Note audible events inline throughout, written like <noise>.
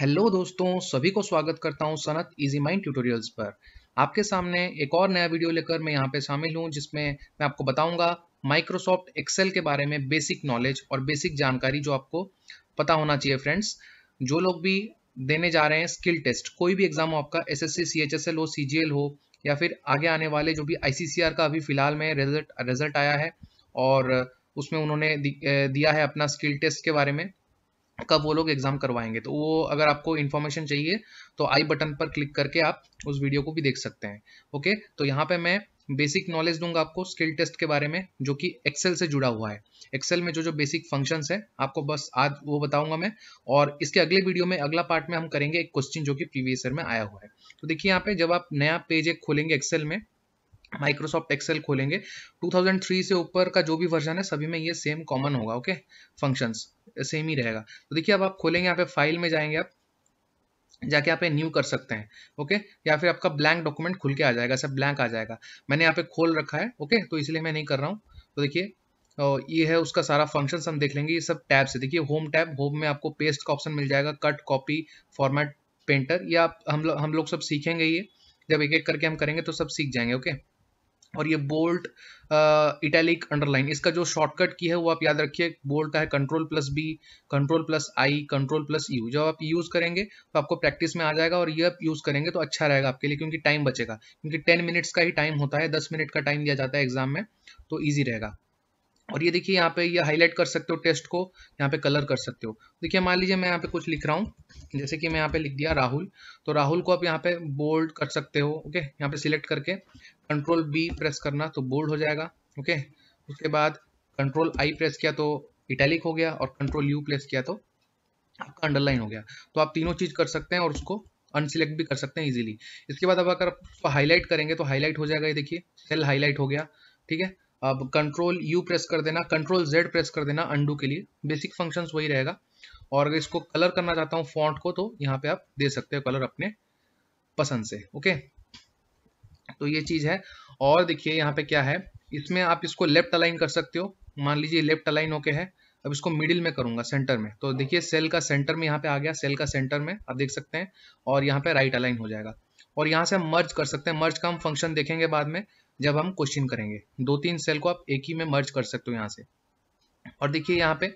hello दोस्तों सभी को स्वागत करता हूं सनत इजी माइंड ट्यूटोरियल्स पर आपके सामने एक और नया वीडियो लेकर मैं यहां पे शामिल हूं जिसमें मैं आपको बताऊंगा माइक्रोसॉफ्ट एक्सेल के बारे में बेसिक नॉलेज और बेसिक जानकारी जो आपको पता होना चाहिए फ्रेंड्स जो लोग भी देने जा रहे हैं स्किल टेस्ट कोई भी एग्जाम हो आपका एस एस हो सी हो या फिर आगे आने वाले जो भी आई का अभी फिलहाल में रिजल्ट रिजल्ट आया है और उसमें उन्होंने दिया है अपना स्किल टेस्ट के बारे में कब वो लोग एग्ज़ाम करवाएंगे तो वो अगर आपको इन्फॉर्मेशन चाहिए तो आई बटन पर क्लिक करके आप उस वीडियो को भी देख सकते हैं ओके तो यहाँ पे मैं बेसिक नॉलेज दूंगा आपको स्किल टेस्ट के बारे में जो कि एक्सेल से जुड़ा हुआ है एक्सेल में जो जो बेसिक फंक्शंस है आपको बस आज वो बताऊंगा मैं और इसके अगले वीडियो में अगला पार्ट में हम करेंगे एक क्वेश्चन जो कि प्रीवियस ईयर में आया हुआ है तो देखिए यहाँ पे जब आप नया पेज एक खोलेंगे एक्सेल में माइक्रोसॉफ्ट एक्सेल खोलेंगे 2003 से ऊपर का जो भी वर्जन है सभी में ये सेम कॉमन होगा ओके फंक्शंस सेम ही रहेगा तो देखिए अब आप खोलेंगे यहाँ पे फाइल में जाएंगे आप जाके यहाँ पे न्यू कर सकते हैं ओके या फिर आपका ब्लैंक डॉक्यूमेंट खुल के आ जाएगा सब ब्लैंक आ जाएगा मैंने यहाँ पे खोल रखा है ओके तो इसलिए मैं नहीं कर रहा हूँ तो देखिए और ये है उसका सारा फंक्शन हम देख लेंगे ये सब टैब से देखिए होम टैब होम में आपको पेस्ट का ऑप्शन मिल जाएगा कट कॉपी फॉर्मेट पेंटर या हम लोग हम लोग सब सीखेंगे ये जब एक एक करके हम करेंगे तो सब सीख जाएंगे ओके और ये बोल्ट इटैलिक अंडरलाइन इसका जो शॉर्टकट की है वो आप याद रखिए बोल्ट का है control plus B control plus I control plus U जब आप यूज़ करेंगे तो आपको प्रैक्टिस में आ जाएगा और ये आप यूज़ करेंगे तो अच्छा रहेगा आपके लिए क्योंकि टाइम बचेगा क्योंकि टेन मिनट्स का ही टाइम होता है दस मिनट का टाइम दिया जाता है एग्जाम में तो ईजी रहेगा और ये देखिए यहाँ पे ये हाईलाइट कर सकते हो टेस्ट को यहाँ पे कलर कर सकते हो देखिए मान लीजिए मैं यहाँ पे कुछ लिख रहा हूँ जैसे कि मैं यहाँ पे लिख दिया राहुल तो राहुल को आप यहाँ पे बोल्ड कर सकते हो ओके यहाँ पे सिलेक्ट करके कंट्रोल बी प्रेस करना तो बोल्ड हो जाएगा ओके उसके बाद कंट्रोल आई प्रेस किया तो इटैलिक हो गया और कंट्रोल यू प्रेस किया तो आपका अंडरलाइन हो गया तो आप तीनों चीज कर सकते हैं और उसको अनसिलेक्ट भी कर सकते हैं इजीली इसके बाद अब अगर आप हाईलाइट करेंगे तो हाईलाइट हो जाएगा ये देखिए सेल हाईलाइट हो गया ठीक है अब कंट्रोल यू प्रेस कर देना कंट्रोल जेड प्रेस कर देना अंडू के लिए बेसिक फंक्शंस वही रहेगा और अगर इसको कलर करना चाहता हूँ फॉन्ट को तो यहाँ पे आप दे सकते हो कलर अपने पसंद से ओके तो ये चीज़ है और देखिए यहाँ पे क्या है इसमें आप इसको लेफ्ट अलाइन कर सकते हो मान लीजिए लेफ्ट अलाइन होके है अब इसको मिडिल में करूंगा सेंटर में तो देखिए सेल का सेंटर में यहाँ पे आ गया सेल का सेंटर में आप देख सकते हैं और यहाँ पे राइट अलाइन हो जाएगा और यहाँ से हम मर्ज कर सकते हैं मर्ज का हम फंक्शन देखेंगे बाद में जब हम क्वेश्चन करेंगे दो तीन सेल को आप एक ही में मर्ज कर सकते हो यहाँ से और देखिए यहाँ पे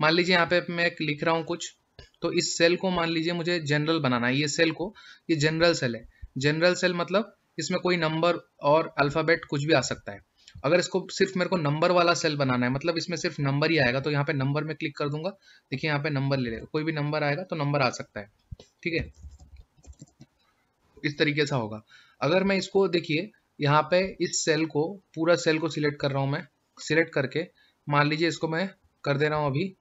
मान लीजिए यहाँ पे मैं लिख रहा हूँ कुछ तो इस सेल को मान लीजिए मुझे जनरल बनाना है ये सेल को ये जनरल सेल है जनरल सेल मतलब इसमें कोई नंबर और अल्फ़ाबेट कुछ भी आ सकता है अगर इसको सिर्फ मेरे को नंबर वाला सेल बनाना है मतलब इसमें सिर्फ नंबर ही आएगा तो यहाँ पे नंबर में क्लिक कर दूंगा देखिए यहाँ पे नंबर ले लेगा कोई भी नंबर आएगा तो नंबर आ सकता है ठीक है इस तरीके से होगा अगर मैं इसको देखिए यहाँ पे इस सेल को पूरा सेल को सिलेक्ट कर रहा हूँ मैं सिलेक्ट करके मान लीजिए इसको मैं कर दे रहा हूँ अभी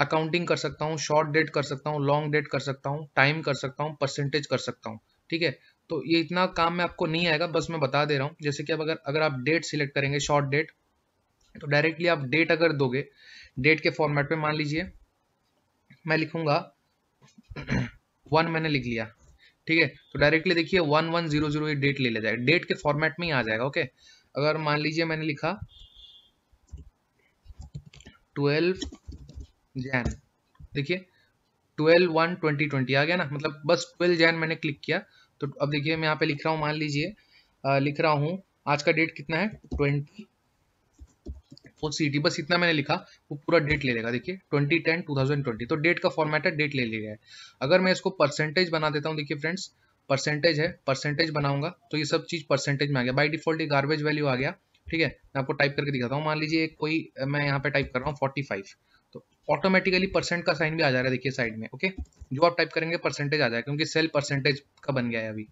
अकाउंटिंग कर सकता हूँ शॉर्ट डेट कर सकता हूँ लॉन्ग डेट कर सकता हूँ टाइम कर सकता हूँ परसेंटेज कर सकता हूँ ठीक है तो ये इतना काम में आपको नहीं आएगा बस मैं बता दे रहा हूँ जैसे कि अब अगर अगर आप डेट सिलेक्ट करेंगे शॉर्ट डेट तो डायरेक्टली आप डेट अगर दोगे डेट के फॉर्मेट पे मान लीजिए मैं लिखूंगा वन मैंने लिख लिया ठीक है तो डायरेक्टली देखिए one one zero zero date ले लिया जाएगा डेट के फॉर्मेट में ही आ जाएगा ओके अगर मान लीजिए मैंने लिखा ट्वेल्व जैन देखिए ट्वेल्व वन ट्वेंटी ट्वेंटी आ गया ना मतलब बस ट्वेल्व जैन मैंने क्लिक किया तो अब देखिए मैं यहाँ पे लिख रहा हूँ मान लीजिए लिख रहा हूँ आज का डेट कितना है ट्वेंटी फोर सी बस इतना मैंने लिखा वो पूरा डेट ले लेगा देखिए twenty ten two thousand twenty तो डेट का फॉर्मेट है डेट ले लिया है अगर मैं इसको परसेंटेज बना देता हूँ देखिए फ्रेंड्स परसेंटेज है परसेंटेज बनाऊंगा तो ये सब चीज़ परसेंटेज में आ गया बाई डिफॉल्ट ये गार्बेज वैल्यू आ गया ठीक है मैं आपको टाइप करके दिखाता हूँ मान लीजिए कोई मैं यहाँ पे टाइप कर रहा हूँ फोर्टी फाइव ऑटोमेटिकली परसेंट का साइन भी आ जा रहा है देखिए साइड में ओके जो आप टाइप करेंगे परसेंटेज आ जाएगा क्योंकि सेल परसेंटेज का बन गया है अभी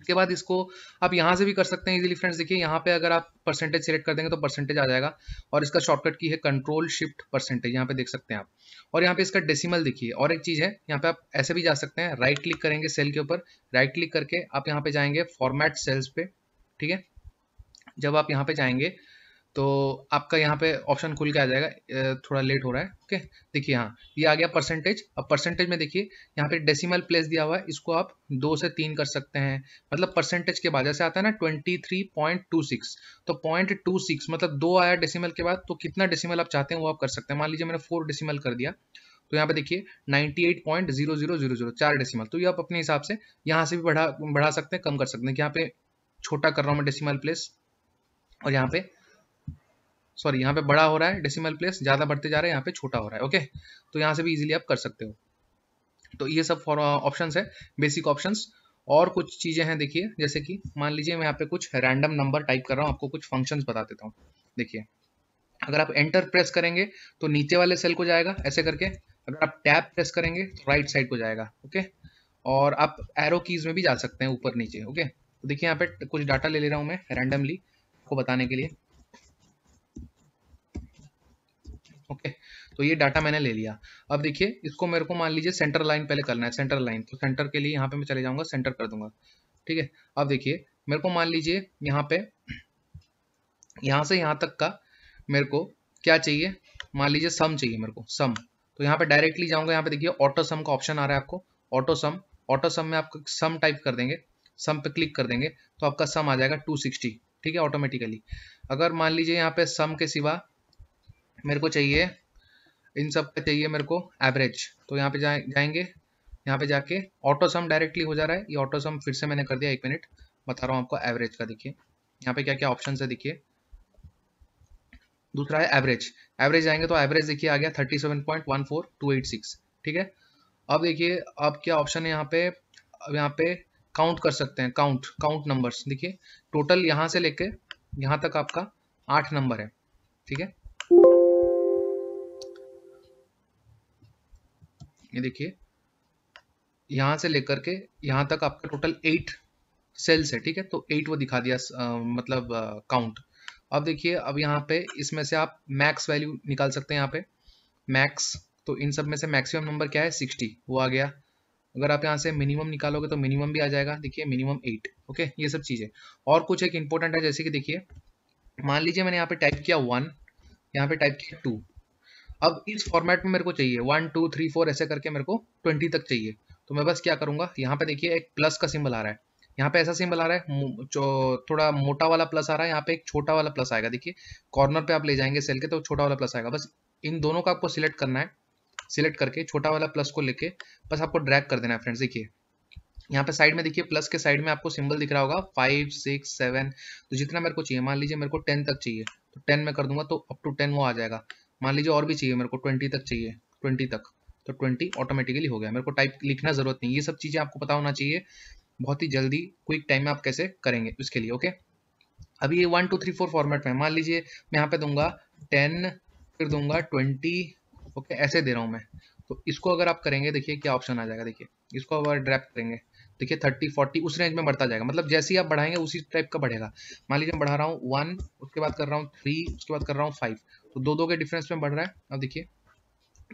उसके बाद इसको आप यहाँ से भी कर सकते हैं इजीली फ्रेंड्स देखिए यहाँ पे अगर आप परसेंटेज सेलेक्ट कर देंगे तो परसेंटेज आ जाएगा और इसका शॉर्टकट की है कंट्रोल शिफ्ट परसेंटेज यहाँ पे देख सकते हैं आप और यहाँ पे इसका डेसिमल देखिए और एक चीज़ है यहाँ पे आप ऐसे भी जा सकते हैं राइट क्लिक करेंगे सेल के ऊपर राइट क्लिक करके आप यहाँ पे जाएंगे फॉर्मेट सेल्स पे ठीक है जब आप यहाँ पे जाएंगे तो आपका यहाँ पे ऑप्शन खुल के आ जाएगा थोड़ा लेट हो रहा है ओके देखिए हाँ ये आ गया परसेंटेज अब परसेंटेज में देखिए यहाँ पे डेसिमल प्लेस दिया हुआ है इसको आप दो से तीन कर सकते हैं मतलब परसेंटेज के बाद जैसे आता है ना twenty three point two six तो पॉइंट टू सिक्स मतलब दो आया डेसीमल के बाद तो कितना डेसीमल आप चाहते हैं वो आप कर सकते हैं मान लीजिए मैंने फोर डेसीमल कर दिया तो यहाँ पे देखिए जीरो चार डेसिमल तो ये आप अपने हिसाब से यहाँ से भी बढ़ा बढ़ा सकते हैं कम कर सकते हैं कि यहाँ पे छोटा कर रहा हूँ मैं डेसिमल प्लेस और यहाँ पे सॉरी यहाँ पे बड़ा हो रहा है डेसिमल प्लेस ज़्यादा बढ़ते जा रहा है यहाँ पे छोटा हो रहा है ओके तो यहाँ से भी इजीली आप कर सकते हो तो ये सब फॉर ऑप्शंस uh, है बेसिक ऑप्शंस और कुछ चीज़ें हैं देखिए जैसे कि मान लीजिए मैं यहाँ पे कुछ रैंडम नंबर टाइप कर रहा हूँ आपको कुछ फंक्शंस बता देता हूँ देखिए अगर आप एंटर प्रेस करेंगे तो नीचे वाले सेल को जाएगा ऐसे करके अगर आप टैप प्रेस करेंगे तो राइट साइड को जाएगा ओके और आप एरो कीज में भी जा सकते हैं ऊपर नीचे ओके तो देखिए यहाँ पे कुछ डाटा ले ले रहा हूँ मैं रैंडमली आपको बताने के लिए ओके तो ये डाटा मैंने ले लिया अब देखिए इसको मेरे को मान लीजिए सेंटर लाइन पहले करना है सेंटर लाइन तो सेंटर के लिए यहाँ पे मैं चले जाऊँगा सेंटर कर दूंगा ठीक है अब देखिए मेरे को मान लीजिए यहाँ पे यहाँ से यहाँ तक का मेरे को क्या चाहिए मान लीजिए सम चाहिए मेरे को सम तो यहाँ पे डायरेक्टली जाऊँगा यहाँ पे देखिए ऑटो सम का ऑप्शन आ रहा है आपको ऑटो सम ऑटो सम में आपको सम टाइप कर देंगे सम पे क्लिक कर देंगे तो आपका सम आ जाएगा 260 ठीक है ऑटोमेटिकली अगर मान लीजिए यहाँ पे सम के सिवा मेरे को चाहिए इन सब का चाहिए मेरे को एवरेज तो यहाँ पे जाए जाएंगे यहाँ पे जाके ऑटो सम डायरेक्टली हो जा रहा है ये ऑटो सम फिर से मैंने कर दिया एक मिनट बता रहा हूँ आपको एवरेज का देखिए यहाँ पे क्या क्या ऑप्शन है देखिए दूसरा है एवरेज एवरेज जाएंगे तो एवरेज देखिए आ गया thirty seven point one four two eight six ठीक है अब देखिए अब क्या ऑप्शन है यहाँ पे अब यहाँ पे काउंट कर सकते हैं काउंट काउंट नंबर्स देखिए टोटल यहाँ से लेके यहाँ तक आपका आठ नंबर है ठीक है ये देखिए यहाँ से लेकर के यहाँ तक आपका टोटल एट सेल्स है ठीक है तो एट वो दिखा दिया आ, मतलब काउंट अब देखिए अब यहाँ पे इसमें से आप मैक्स वैल्यू निकाल सकते हैं यहाँ पे मैक्स तो इन सब में से मैक्सिमम नंबर क्या है सिक्सटी वो आ गया अगर आप यहाँ से मिनिमम निकालोगे तो मिनिमम भी आ जाएगा देखिए मिनिमम एट ओके ये सब चीज़ें और कुछ एक इंपॉर्टेंट है जैसे कि देखिए मान लीजिए मैंने यहाँ पे टाइप किया वन यहाँ पे टाइप किया टू अब इस फॉर्मेट में मेरे को चाहिए वन टू थ्री फोर ऐसे करके मेरे को ट्वेंटी तक चाहिए तो मैं बस क्या करूँगा यहाँ पे देखिए एक प्लस का सिंबल आ रहा है यहाँ पे ऐसा सिंबल आ रहा है जो थोड़ा मोटा वाला प्लस आ रहा है यहाँ पे एक छोटा वाला प्लस आएगा देखिए कॉर्नर पे आप ले जाएंगे सेल के तो छोटा वाला प्लस आएगा बस इन दोनों का आपको सिलेक्ट करना है सिलेक्ट करके छोटा वाला प्लस को लेके बस आपको ड्रैग कर देना है फ्रेंड्स देखिए यहाँ पे साइड में देखिए प्लस के साइड में आपको सिंबल दिख रहा होगा फाइव सिक्स सेवन तो जितना मेरे को चाहिए मान लीजिए मेरे को टेन तक चाहिए तो टेन में कर दूंगा तो अप टू टेन वो आ जाएगा मान लीजिए और भी चाहिए मेरे को ट्वेंटी तक चाहिए ट्वेंटी तक तो ट्वेंटी ऑटोमेटिकली हो गया मेरे को टाइप लिखना जरूरत नहीं ये सब चीज़ें आपको पता होना चाहिए बहुत ही जल्दी क्विक टाइम में आप कैसे करेंगे उसके लिए ओके अभी ये one two three four format में मान लीजिए मैं यहाँ पे दूंगा टेन फिर दूंगा ट्वेंटी ओके ऐसे दे रहा हूँ मैं तो इसको अगर आप करेंगे देखिए क्या ऑप्शन आ जाएगा देखिए इसको अगर ड्रैप करेंगे देखिए थर्टी फोर्टी उस रेंज में बढ़ता जाएगा मतलब जैसे ही आप बढ़ाएंगे उसी टाइप का बढ़ेगा मान लीजिए मैं बढ़ा रहा हूँ वन उसके बाद कर रहा हूँ थ्री उसके बाद कर रहा हूँ फाइव तो दो दो के डिफरेंस में बढ़ रहा है अब देखिए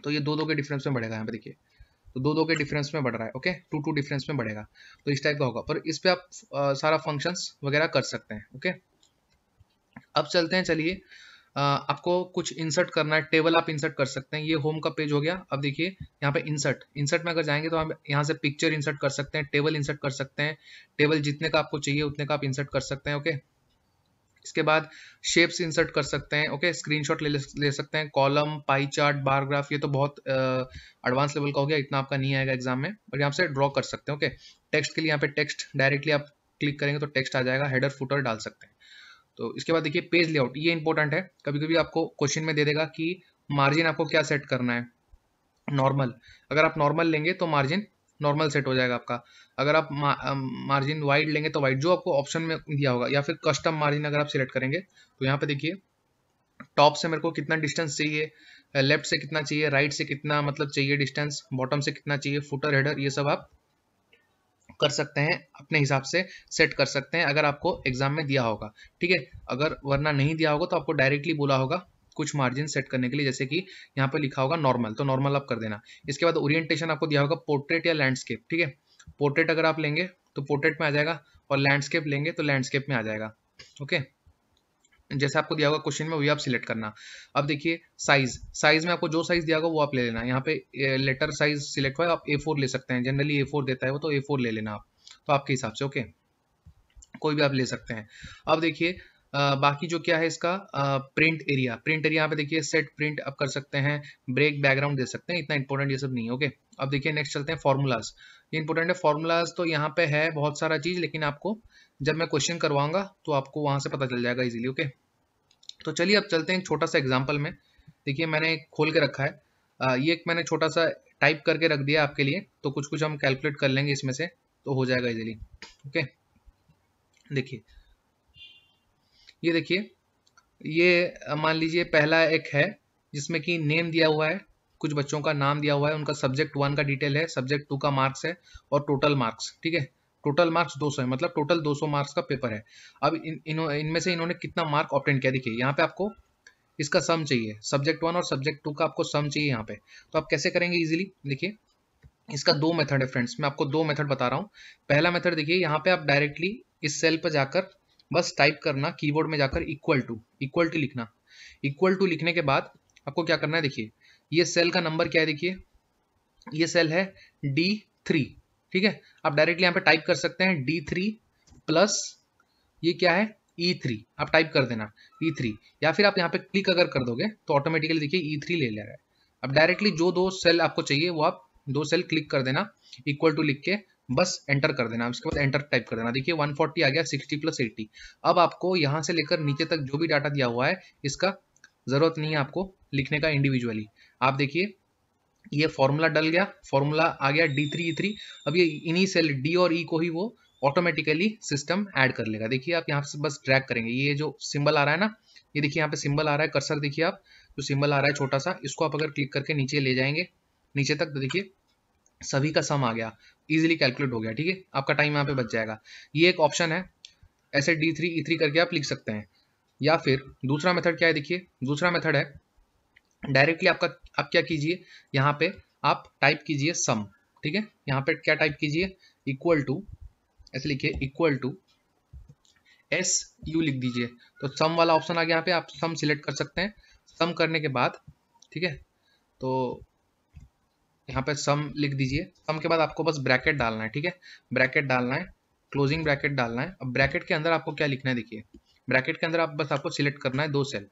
तो ये दो दो के डिफरेंस में बढ़ेगा यहाँ पे देखिए तो दो दो के डिफरेंस में बढ़ रहा है ओके टू टू डिफरेंस में बढ़ेगा तो इस टाइप का होगा पर इस पर आप आ, सारा फंक्शंस वगैरह कर सकते हैं ओके अब चलते हैं चलिए आपको कुछ इंसर्ट करना है टेबल आप इंसर्ट कर सकते हैं ये होम का पेज हो गया अब देखिए यहाँ पे इंसर्ट इंसर्ट में अगर जाएंगे तो आप यहाँ से पिक्चर इंसर्ट कर सकते हैं टेबल इंसर्ट कर सकते हैं टेबल जितने का आपको चाहिए उतने का आप इंसर्ट कर सकते हैं ओके इसके बाद शेप्स इंसर्ट कर सकते हैं ओके स्क्रीनशॉट ले ले सकते हैं column pie chart bar graph ये तो बहुत एडवांस लेवल का हो गया इतना आपका नहीं आएगा एग्जाम में और यहाँ से ड्रॉ कर सकते हैं ओके टेक्स्ट के लिए यहाँ पे टेक्स्ट डायरेक्टली आप क्लिक करेंगे तो टेक्स्ट आ जाएगा हेडर फुटर डाल सकते हैं तो इसके बाद देखिए पेज लेआउट ये इंपॉर्टेंट है कभी कभी आपको क्वेश्चन में दे देगा कि मार्जिन आपको क्या सेट करना है नॉर्मल अगर आप नॉर्मल लेंगे तो मार्जिन नॉर्मल सेट हो जाएगा आपका अगर आप मार्जिन वाइड लेंगे तो वाइड जो आपको ऑप्शन में दिया होगा या फिर कस्टम मार्जिन अगर आप सिलेक्ट करेंगे तो यहाँ पे देखिए टॉप से मेरे को कितना डिस्टेंस चाहिए लेफ्ट से कितना चाहिए राइट से कितना मतलब चाहिए डिस्टेंस बॉटम से कितना चाहिए फुटर हेडर ये सब आप कर सकते हैं अपने हिसाब से सेट कर सकते हैं अगर आपको एग्जाम में दिया होगा ठीक है अगर वरना नहीं दिया होगा तो आपको डायरेक्टली बोला होगा कुछ मार्जिन सेट करने के लिए जैसे कि यहाँ पर लिखा होगा नॉर्मल तो नॉर्मल आप कर देना इसके बाद ओरिएंटेशन आपको दिया होगा पोर्ट्रेट या लैंडस्केप ठीक है पोर्ट्रेट अगर आप लेंगे तो पोर्ट्रेट में आ जाएगा और लैंडस्केप लेंगे तो लैंडस्केप में आ जाएगा ओके जैसे आपको दिया होगा क्वेश्चन में वही आप सिलेक्ट करना अब देखिए साइज साइज में आपको जो साइज दिया होगा वो आप ले लेना यहाँ पे लेटर साइज सिलेक्ट हुआ आप ए फोर ले सकते हैं जनरली ए फोर देता है वो तो ए फोर ले लेना आप तो आपके हिसाब से ओके कोई भी आप ले सकते हैं अब देखिए बाकी जो क्या है इसका प्रिंट एरिया प्रिंट एरिया यहाँ पे देखिए सेट प्रिंट आप कर सकते हैं ब्रेक बैकग्राउंड दे सकते हैं इतना इंपॉर्टेंट ये सब नहीं है ओके अब देखिए नेक्स्ट चलते हैं फॉर्मूलाज ये इंपॉर्टेंट है फॉर्मूलाज तो यहाँ पे है बहुत सारा चीज लेकिन आपको जब मैं क्वेश्चन करवाऊंगा तो आपको वहां से पता चल जाएगा इजिली ओके तो चलिए अब चलते हैं छोटा सा एग्जाम्पल में देखिए मैंने खोल के रखा है ये एक मैंने छोटा सा टाइप करके रख दिया आपके लिए तो कुछ कुछ हम कैलकुलेट कर लेंगे इसमें से तो हो जाएगा इजिली ओके देखिए ये देखिए ये मान लीजिए पहला एक है जिसमें कि नेम दिया हुआ है कुछ बच्चों का नाम दिया हुआ है उनका सब्जेक्ट वन का डिटेल है सब्जेक्ट टू का मार्क्स है और टोटल मार्क्स ठीक है टोटल मार्क्स 200 है मतलब टोटल 200 मार्क्स का पेपर है अब इन इनमें इन से इन्होंने कितना मार्क ऑप्टेंट किया देखिए यहाँ पे आपको इसका सम चाहिए सब्जेक्ट वन और सब्जेक्ट टू का आपको सम चाहिए यहाँ पे तो आप कैसे करेंगे इजिली देखिए इसका दो मेथड है फ्रेंड्स मैं आपको दो मेथड बता रहा हूँ पहला मेथड देखिए यहाँ पे आप डायरेक्टली इस सेल पर जाकर बस टाइप करना कीबोर्ड में जाकर इक्वल टू इक्वल टू लिखना इक्वल टू लिखने के बाद आपको क्या करना है देखिए ये सेल का नंबर क्या है देखिए ये सेल है डी थ्री ठीक है आप डायरेक्टली यहाँ पे टाइप कर सकते हैं डी थ्री प्लस ये क्या है ई e थ्री आप टाइप कर देना ई e थ्री या फिर आप यहाँ पे क्लिक अगर कर दोगे तो ऑटोमेटिकली देखिए ई e थ्री ले ले है अब डायरेक्टली जो दो सेल आपको चाहिए वो आप दो सेल क्लिक कर देना इक्वल टू लिख के बस एंटर कर देना उसके बाद एंटर टाइप कर देना देखिए 140 आ गया 60 प्लस 80 अब आपको यहाँ से लेकर नीचे तक जो भी डाटा दिया हुआ है इसका ज़रूरत नहीं है आपको लिखने का इंडिविजुअली आप देखिए ये फॉर्मूला डल गया फॉर्मूला आ गया डी थ्री ई थ्री अब ये इन्हीं सेल डी और ई e को ही वो ऑटोमेटिकली सिस्टम ऐड कर लेगा देखिए आप यहाँ से बस ट्रैक करेंगे ये जो सिंबल आ रहा है ना ये देखिए यहाँ पे सिंबल आ रहा है कर्सर देखिए आप जो सिंबल आ रहा है छोटा सा इसको आप अगर क्लिक करके नीचे ले जाएंगे नीचे तक तो देखिए सभी का सम आ गया ईजिली कैलकुलेट हो गया ठीक है आपका टाइम यहाँ पे बच जाएगा ये एक ऑप्शन है ऐसे डी थ्री ई थ्री करके आप लिख सकते हैं या फिर दूसरा मेथड क्या है देखिए दूसरा मेथड है डायरेक्टली आपका आप क्या कीजिए यहाँ पे आप टाइप कीजिए सम ठीक है यहाँ पे क्या टाइप कीजिए इक्वल टू ऐसे लिखिए इक्वल टू एस यू लिख दीजिए तो सम वाला ऑप्शन आ गया यहाँ पे आप सम सिलेक्ट कर सकते हैं सम करने के बाद ठीक है तो यहाँ पे सम लिख दीजिए सम के बाद आपको बस ब्रैकेट डालना है ठीक है ब्रैकेट डालना है क्लोजिंग ब्रैकेट डालना है अब ब्रैकेट के अंदर आपको क्या लिखना है देखिए ब्रैकेट के अंदर आप बस आपको सिलेक्ट करना है दो सेल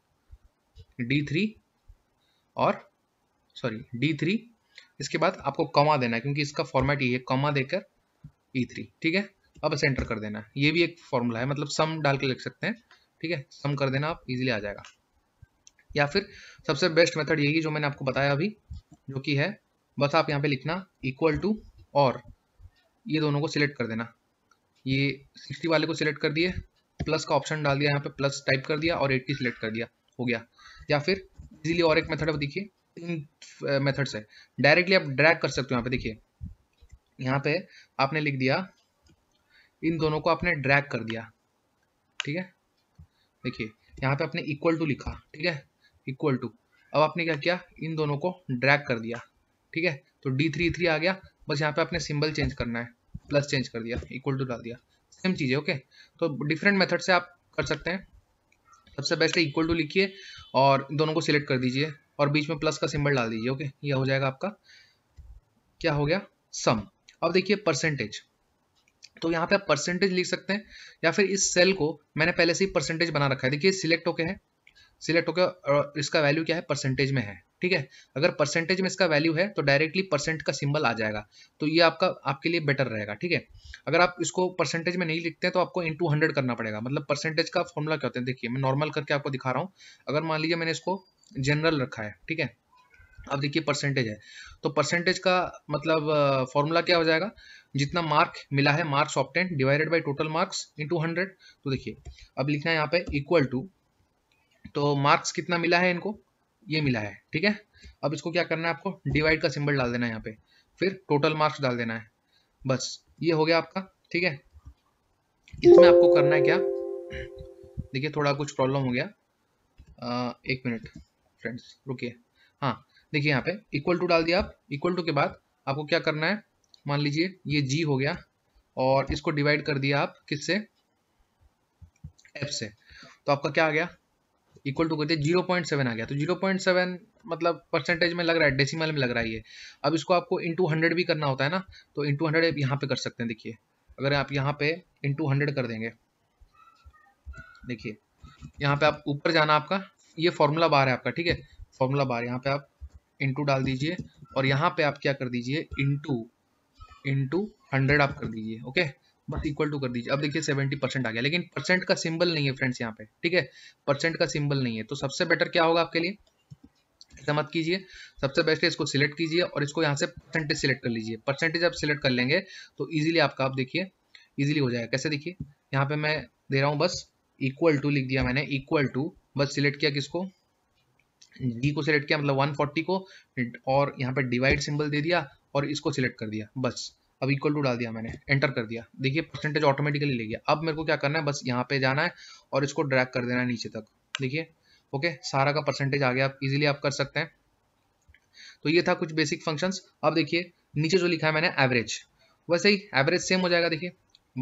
डी थ्री और सॉरी डी थ्री इसके बाद आपको कमा देना है क्योंकि इसका फॉर्मेट ये है कमा देकर ई e थ्री ठीक है अब बस एंटर कर देना है ये भी एक फॉर्मूला है मतलब सम डाल के लिख सकते हैं ठीक है सम कर देना आप इजिली आ जाएगा या फिर सबसे बेस्ट मेथड यही जो मैंने आपको बताया अभी जो कि है बस आप यहाँ पे लिखना इक्वल टू और ये दोनों को सिलेक्ट कर देना ये सिक्सटी वाले को सिलेक्ट कर दिए प्लस का ऑप्शन डाल दिया यहाँ पे प्लस टाइप कर दिया और एट्टी सिलेक्ट कर दिया हो गया या फिर इजीली और एक मेथड अब देखिए तीन मेथड्स है डायरेक्टली आप ड्रैग कर सकते हो यहाँ पे देखिए यहाँ पे आपने लिख दिया इन दोनों को आपने ड्रैग कर दिया ठीक है देखिए यहाँ पे आपने इक्वल टू लिखा ठीक है इक्वल टू अब आपने क्या किया इन दोनों को ड्रैग कर दिया ठीक है तो डी थ्री थ्री आ गया बस यहाँ पे आपने सिंबल चेंज करना है प्लस चेंज कर दिया इक्वल टू डाल दिया सेम चीज़ है ओके तो डिफरेंट मेथड से आप कर सकते हैं सबसे बेस्ट है इक्वल टू लिखिए और दोनों को सिलेक्ट कर दीजिए और बीच में प्लस का सिंबल डाल दीजिए ओके यह हो जाएगा आपका क्या हो गया सम अब देखिए परसेंटेज तो यहाँ पे आप परसेंटेज लिख सकते हैं या फिर इस सेल को मैंने पहले से ही परसेंटेज बना रखा है देखिए सिलेक्ट होके है सिलेक्ट होकर इसका वैल्यू क्या है परसेंटेज में है ठीक है अगर परसेंटेज में इसका वैल्यू है तो डायरेक्टली परसेंट का सिंबल आ जाएगा तो ये आपका आपके लिए बेटर रहेगा ठीक है अगर आप इसको परसेंटेज में नहीं लिखते हैं तो आपको इन टू हंड्रेड करना पड़ेगा मतलब परसेंटेज का फॉर्मूला क्या होता है देखिए मैं नॉर्मल करके आपको दिखा रहा हूँ अगर मान लीजिए मैंने इसको जनरल रखा है ठीक है अब देखिए परसेंटेज है तो परसेंटेज का मतलब फॉर्मूला क्या हो जाएगा जितना मार्क मिला है marks obtained divided by total marks into hundred तो देखिए अब लिखना है यहाँ पे इक्वल टू तो मार्क्स कितना मिला है इनको ये मिला है ठीक है अब इसको क्या करना है आपको डिवाइड का सिंबल डाल देना है यहाँ पे फिर टोटल मार्क्स डाल देना है बस ये हो गया आपका ठीक है इसमें आपको करना है क्या देखिए थोड़ा कुछ प्रॉब्लम हो गया आ, एक मिनट फ्रेंड्स रुकिए हाँ देखिए यहाँ पे इक्वल टू डाल दिया आप इक्वल टू के बाद आपको क्या करना है मान लीजिए ये जी हो गया और इसको डिवाइड कर दिया आप किससे एफ से तो आपका क्या आ गया इक्वल टू करते जीरो पॉइंट सेवन आ गया तो जीरो पॉइंट सेवन मतलब परसेंटेज में लग रहा है डेसिमल में लग रहा है ये अब इसको आपको इंटू हंड्रेड भी करना होता है ना तो इंटू हंड्रेड यहाँ पे कर सकते हैं देखिए अगर आप यहाँ पे इंटू हंड्रेड कर देंगे देखिए यहाँ पे आप ऊपर जाना आपका ये फॉर्मूला बार है आपका ठीक है फॉर्मूला बार यहाँ पे आप इंटू डाल दीजिए और यहाँ पे आप क्या कर दीजिए इंटू इंटू हंड्रेड आप कर दीजिए ओके बस इक्वल टू कर दीजिए अब देखिए सेवेंटी परसेंट आ गया लेकिन परसेंट का सिंबल नहीं है फ्रेंड्स यहाँ पे ठीक है परसेंट का सिंबल नहीं है तो सबसे बेटर क्या होगा आपके लिए ऐसा मत कीजिए सबसे बेस्ट है इसको सिलेक्ट कीजिए और इसको यहाँ से परसेंटेज सिलेक्ट कर लीजिए परसेंटेज आप सिलेक्ट कर लेंगे तो ईजिली आपका आप देखिए ईजिली हो जाएगा कैसे देखिए यहाँ पे मैं दे रहा हूँ बस इक्वल टू लिख दिया मैंने इक्वल टू बस सिलेक्ट किया किसको जी को सिलेक्ट किया मतलब 140 को और यहाँ पे डिवाइड सिंबल दे दिया और इसको सिलेक्ट कर दिया बस अब इक्वल टू डाल दिया मैंने एंटर कर दिया देखिए परसेंटेज ऑटोमेटिकली ले गया अब मेरे को क्या करना है बस यहाँ पे जाना है और इसको ड्रैग कर देना है नीचे तक देखिए ओके सारा का परसेंटेज आ गया आप इजिली आप कर सकते हैं तो ये था कुछ बेसिक फंक्शंस अब देखिए नीचे जो लिखा है मैंने एवरेज वैसे ही एवरेज सेम हो जाएगा देखिए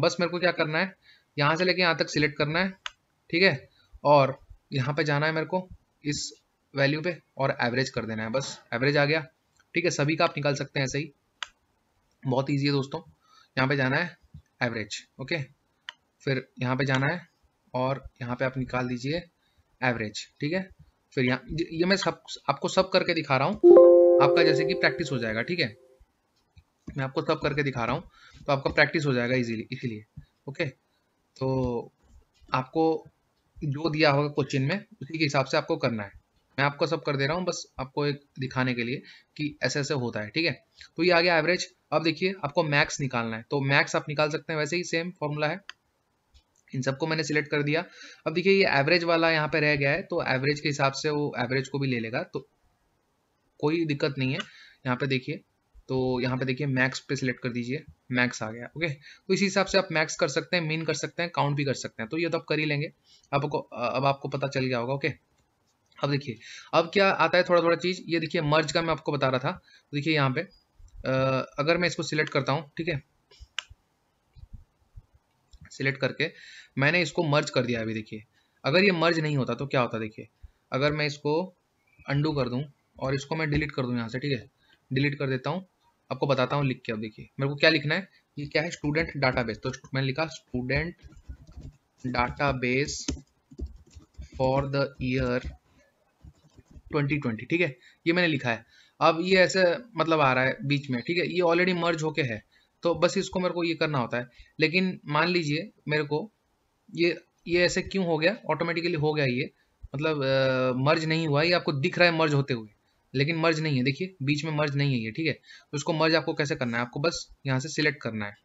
बस मेरे को क्या करना है यहाँ से लेके यहाँ तक सिलेक्ट करना है ठीक है और यहाँ पे जाना है मेरे को इस वैल्यू पे और एवरेज कर देना है बस एवरेज आ गया ठीक है सभी का आप निकाल सकते हैं ऐसे ही बहुत ईजी है दोस्तों यहाँ पे जाना है एवरेज ओके फिर यहाँ पे जाना है और यहाँ पे आप निकाल दीजिए एवरेज ठीक है फिर यहाँ ये मैं सब आपको सब करके दिखा रहा हूँ आपका जैसे कि प्रैक्टिस हो जाएगा ठीक है मैं आपको सब करके दिखा रहा हूँ तो आपका प्रैक्टिस हो जाएगा इजीली इसीलिए ओके तो आपको जो दिया होगा क्वेश्चन में उसी के हिसाब से आपको करना है मैं आपको सब कर दे रहा हूँ बस आपको एक दिखाने के लिए कि ऐसे ऐसे होता है ठीक है तो ये आ गया एवरेज अब देखिए आपको मैक्स निकालना है तो मैक्स आप निकाल सकते हैं वैसे ही सेम फॉर्मूला है इन सबको मैंने सिलेक्ट कर दिया अब देखिए ये एवरेज वाला यहाँ पे रह गया है तो एवरेज के हिसाब से वो एवरेज को भी ले लेगा तो कोई दिक्कत नहीं है यहाँ पे देखिए तो यहाँ पे देखिए मैक्स पे सिलेक्ट कर दीजिए मैक्स आ गया ओके तो इसी हिसाब से आप मैक्स कर सकते हैं मीन कर सकते हैं काउंट भी कर सकते हैं तो ये तो आप कर ही लेंगे आपको अब आपको पता चल गया होगा ओके अब देखिए अब क्या आता है थोड़ा थोड़ा चीज़ ये देखिए मर्ज का मैं आपको बता रहा था तो देखिए यहाँ पे अगर मैं इसको सिलेक्ट करता हूँ ठीक है सिलेक्ट करके मैंने इसको मर्ज कर दिया अभी देखिए अगर ये मर्ज नहीं होता तो क्या होता देखिए अगर मैं इसको अंडू कर दूँ और इसको मैं डिलीट कर दूँ यहाँ से ठीक है डिलीट कर देता हूँ आपको बताता हूँ लिख के अब देखिए मेरे को क्या लिखना है ये क्या है स्टूडेंट बेस तो मैंने लिखा student base for the year twenty twenty ठीक है ये मैंने लिखा है अब ये ऐसे मतलब आ रहा है बीच में ठीक है ये ऑलरेडी मर्ज होके है तो बस इसको मेरे को ये करना होता है लेकिन मान लीजिए मेरे को ये ये ऐसे क्यों हो गया ऑटोमेटिकली हो गया ये मतलब आ, मर्ज नहीं हुआ ये आपको दिख रहा है मर्ज होते हुए लेकिन मर्ज नहीं है देखिए बीच में मर्ज नहीं है ये ठीक है तो उसको मर्ज आपको कैसे करना है आपको बस यहाँ से सिलेक्ट करना है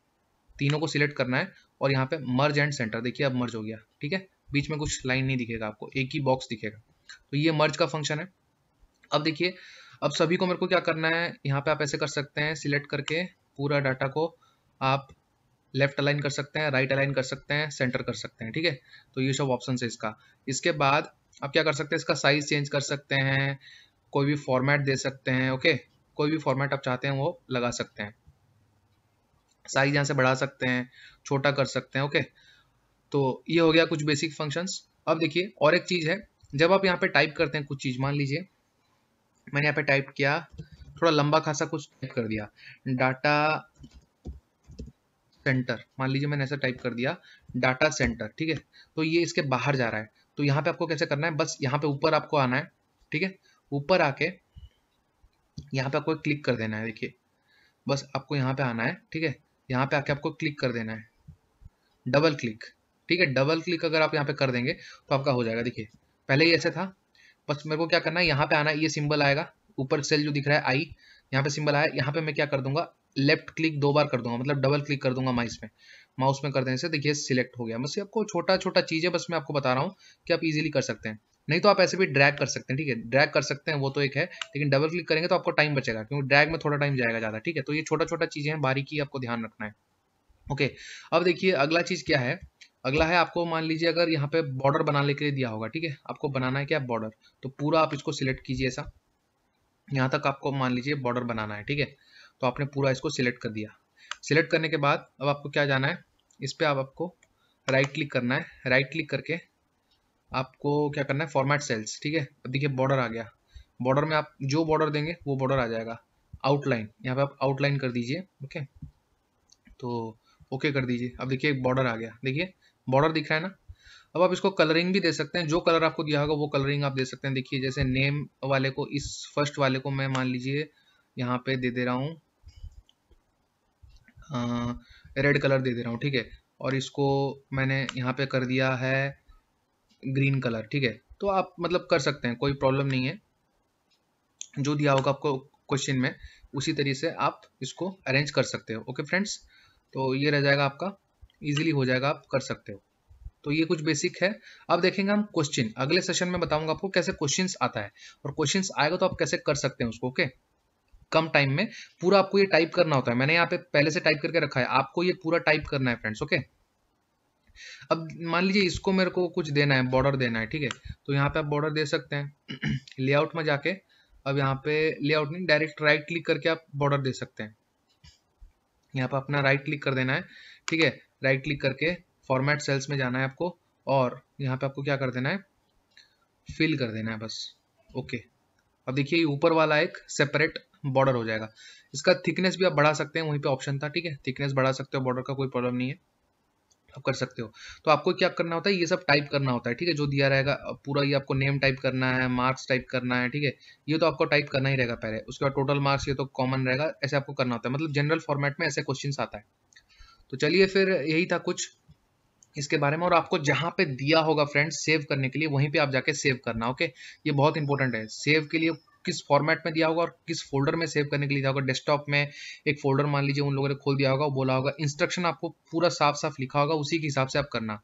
तीनों को सिलेक्ट करना है और यहाँ पे मर्ज एंड सेंटर देखिए अब मर्ज हो गया ठीक है बीच में कुछ लाइन नहीं दिखेगा आपको एक ही बॉक्स दिखेगा तो ये मर्ज का फंक्शन है अब देखिए अब सभी को मेरे को क्या करना है यहाँ पे आप ऐसे कर सकते हैं सिलेक्ट करके पूरा डाटा को आप लेफ्ट अलाइन कर सकते हैं राइट अलाइन कर सकते हैं सेंटर कर सकते हैं ठीक है तो ये सब ऑप्शन है इसका इसके बाद आप क्या कर सकते हैं इसका साइज चेंज कर सकते हैं कोई भी फॉर्मेट दे सकते हैं ओके कोई भी फॉर्मेट आप चाहते हैं वो लगा सकते हैं साइज यहाँ से बढ़ा सकते हैं छोटा कर सकते हैं ओके तो ये हो गया कुछ बेसिक फंक्शंस अब देखिए और एक चीज़ है जब आप यहाँ पे टाइप करते हैं कुछ चीज़ मान लीजिए मैंने यहाँ पे टाइप किया थोड़ा लंबा खासा कुछ टाइप कर दिया डाटा सेंटर मान लीजिए मैंने ऐसा टाइप कर दिया डाटा सेंटर ठीक है तो ये इसके बाहर जा रहा है तो यहाँ पे आपको कैसे करना है बस यहाँ पे ऊपर आपको आना है ठीक है ऊपर आके यहाँ पे आपको क्लिक कर देना है देखिए बस आपको यहाँ पे आना है ठीक है यहाँ पे आके आपको क्लिक कर देना है डबल क्लिक ठीक है डबल क्लिक अगर आप यहाँ पे कर देंगे तो आपका हो जाएगा देखिए पहले ही ऐसे था बस मेरे को क्या करना है यहाँ पे आना ये सिंबल आएगा ऊपर सेल जो दिख रहा है आई यहाँ पे सिंबल आया यहाँ पे मैं क्या कर दूंगा लेफ्ट क्लिक दो बार कर दूंगा मतलब डबल क्लिक कर दूंगा माइस में माउस में कर देने से देखिए सिलेक्ट हो गया बस ये आपको छोटा छोटा चीज है बस मैं आपको बता रहा हूँ कि आप इजीली कर सकते हैं नहीं तो आप ऐसे भी ड्रैग कर सकते हैं ठीक है ड्रैग कर सकते हैं वो तो एक है लेकिन डबल क्लिक करेंगे तो आपको टाइम बचेगा क्योंकि ड्रैग में थोड़ा टाइम जाएगा ज़्यादा ठीक है तो ये छोटा छोटा चीज़ें हैं बारीकी आपको ध्यान रखना है ओके अब देखिए अगला चीज़ क्या है अगला है आपको मान लीजिए अगर यहाँ पे बॉर्डर बनाने के लिए दिया होगा ठीक है आपको बनाना है क्या बॉर्डर तो पूरा आप इसको सिलेक्ट कीजिए ऐसा यहाँ तक आपको मान लीजिए बॉर्डर बनाना है ठीक है तो आपने पूरा इसको सिलेक्ट कर दिया सिलेक्ट करने के बाद अब आपको क्या जाना है इस पर आप आपको राइट क्लिक करना है राइट क्लिक करके आपको क्या करना है फॉर्मेट सेल्स ठीक है अब देखिए बॉर्डर आ गया बॉर्डर में आप जो बॉर्डर देंगे वो बॉर्डर आ जाएगा आउटलाइन यहाँ पे आप आउटलाइन कर दीजिए ओके तो ओके कर दीजिए अब देखिए बॉर्डर आ गया देखिए बॉर्डर दिख रहा है ना अब आप इसको कलरिंग भी दे सकते हैं जो कलर आपको दिया होगा वो कलरिंग आप दे सकते हैं देखिए जैसे नेम वाले को इस फर्स्ट वाले को मैं मान लीजिए यहाँ पे दे दे रहा हूँ रेड कलर दे दे रहा हूँ ठीक है और इसको मैंने यहाँ पे कर दिया है ग्रीन कलर ठीक है तो आप मतलब कर सकते हैं कोई प्रॉब्लम नहीं है जो दिया होगा आपको क्वेश्चन में उसी तरीके से आप इसको अरेंज कर सकते हो ओके फ्रेंड्स तो ये रह जाएगा आपका इजीली हो जाएगा आप कर सकते हो तो ये कुछ बेसिक है अब देखेंगे हम क्वेश्चन अगले सेशन में बताऊंगा आपको कैसे क्वेश्चन आता है और क्वेश्चन आएगा तो आप कैसे कर सकते हैं उसको ओके कम टाइम में पूरा आपको ये टाइप करना होता है मैंने यहाँ पे पहले से टाइप करके रखा है आपको ये पूरा टाइप करना है फ्रेंड्स ओके अब मान लीजिए इसको मेरे को कुछ देना है बॉर्डर देना है ठीक है तो यहाँ पे आप बॉर्डर दे सकते हैं लेआउट <clears throat> में जाके अब यहाँ पे लेआउट नहीं डायरेक्ट राइट क्लिक करके आप बॉर्डर दे सकते हैं यहाँ पे अपना राइट क्लिक कर देना है ठीक है राइट क्लिक करके फॉर्मेट सेल्स में जाना है आपको और यहाँ पे आपको क्या कर देना है फिल कर देना है बस ओके अब देखिए ऊपर वाला एक सेपरेट बॉर्डर हो जाएगा इसका थिकनेस भी आप बढ़ा सकते हैं वहीं पे ऑप्शन था ठीक है थिकनेस बढ़ा सकते हो बॉर्डर का कोई प्रॉब्लम नहीं है आप कर सकते हो तो आपको क्या करना होता है ये सब टाइप करना होता है ठीक है जो दिया रहेगा पूरा ये आपको नेम टाइप करना है मार्क्स टाइप करना है ठीक है ये तो आपको टाइप करना ही रहेगा पहले उसके बाद टोटल मार्क्स ये तो कॉमन रहेगा ऐसे आपको करना होता है मतलब जनरल फॉर्मेट में ऐसे क्वेश्चन आता है तो चलिए फिर यही था कुछ इसके बारे में और आपको जहां पे दिया होगा फ्रेंड्स सेव करने के लिए वहीं पे आप जाके सेव करना ओके ये बहुत इंपॉर्टेंट है सेव के लिए किस फॉर्मेट में दिया होगा और किस फोल्डर में सेव करने के लिए दिया होगा डेस्कटॉप में एक फोल्डर मान लीजिए उन लोगों ने खोल दिया होगा बोला होगा इंस्ट्रक्शन आपको पूरा साफ साफ लिखा होगा उसी के हिसाब से आप करना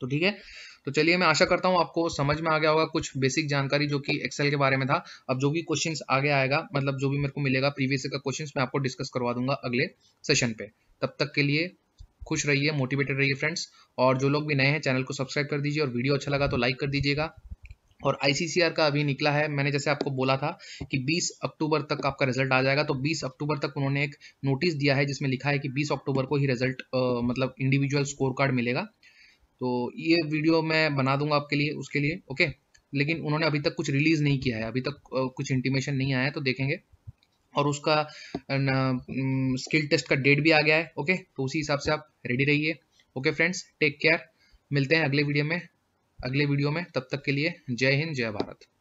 तो ठीक है तो चलिए मैं आशा करता हूँ आपको समझ में आ गया होगा कुछ बेसिक जानकारी जो कि एक्सेल के बारे में था अब जो भी क्वेश्चन आगे आएगा मतलब जो भी मेरे को मिलेगा प्रीवियस का क्वेश्चन मैं आपको डिस्कस करवा दूंगा अगले सेशन पे तब तक के लिए खुश रहिए मोटिवेटेड रहिए फ्रेंड्स और जो लोग भी नए हैं चैनल को सब्सक्राइब कर दीजिए और वीडियो अच्छा लगा तो लाइक कर दीजिएगा और आईसीसीआर का अभी निकला है मैंने जैसे आपको बोला था कि 20 अक्टूबर तक आपका रिजल्ट आ जाएगा तो 20 अक्टूबर तक उन्होंने एक नोटिस दिया है जिसमें लिखा है कि 20 अक्टूबर को ही रिजल्ट मतलब इंडिविजुअल स्कोर कार्ड मिलेगा तो ये वीडियो मैं बना दूंगा आपके लिए उसके लिए ओके लेकिन उन्होंने अभी तक कुछ रिलीज़ नहीं किया है अभी तक कुछ इंटीमेशन नहीं आया है तो देखेंगे और उसका स्किल टेस्ट का डेट भी आ गया है ओके तो उसी हिसाब से आप रेडी रहिए ओके फ्रेंड्स टेक केयर मिलते हैं अगले वीडियो में अगले वीडियो में तब तक के लिए जय हिंद जय भारत